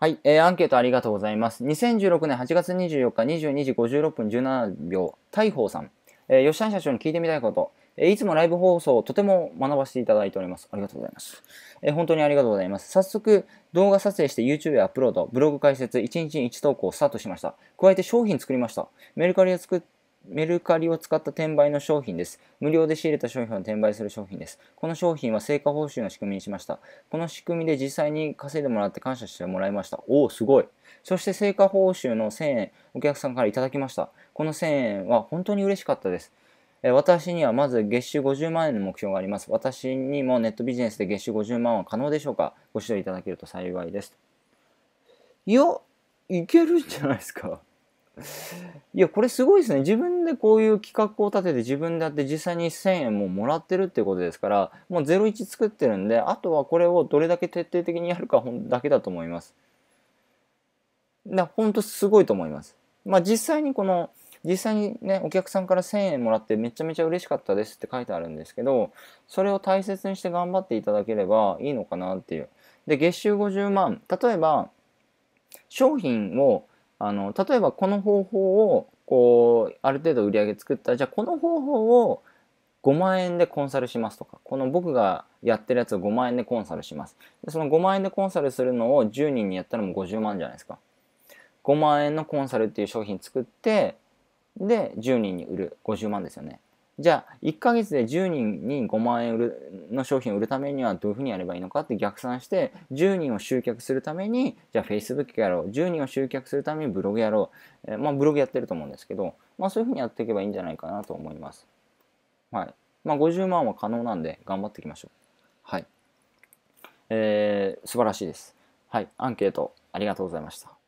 はい、えー、アンケートありがとうございます。2016年8月24日22時56分17秒、大鵬さん、えー、吉田社長に聞いてみたいこと、えー、いつもライブ放送をとても学ばせていただいております。ありがとうございます。えー、本当にありがとうございます。早速、動画撮影して YouTube へアップロード、ブログ解説、1日1投稿をスタートしました。加えて商品作りました。メルカリを作ってメルカリを使った転売の商品です。無料で仕入れた商品を転売する商品です。この商品は成果報酬の仕組みにしました。この仕組みで実際に稼いでもらって感謝してもらいました。おお、すごい。そして成果報酬の1000円、お客さんからいただきました。この1000円は本当に嬉しかったです。私にはまず月収50万円の目標があります。私にもネットビジネスで月収50万は可能でしょうかご指導いただけると幸いです。いや、いけるんじゃないですか。いや、これすごいですね。自分でこういう企画を立てて自分でやって実際に1000円ももらってるってことですから、もう01作ってるんで、あとはこれをどれだけ徹底的にやるかだけだと思います。なほんとすごいと思います。まあ実際にこの、実際にね、お客さんから1000円もらってめちゃめちゃ嬉しかったですって書いてあるんですけど、それを大切にして頑張っていただければいいのかなっていう。で、月収50万。例えば、商品をあの例えばこの方法をこうある程度売り上げ作ったらじゃあこの方法を5万円でコンサルしますとかこの僕がやってるやつを5万円でコンサルしますでその5万円でコンサルするのを10人にやったらもう50万じゃないですか5万円のコンサルっていう商品作ってで10人に売る50万ですよねじゃあ1ヶ月で10人に5万円売るの商品を売るためにはどういうふうにやればいいのかって逆算して10人を集客するためにじゃあ Facebook やろう10人を集客するためにブログやろう、えー、まあブログやってると思うんですけど、まあ、そういうふうにやっていけばいいんじゃないかなと思います。はいまあ、50万は可能なんで頑張っていきましょう。はい。えー、素晴らしいです。はい。アンケートありがとうございました。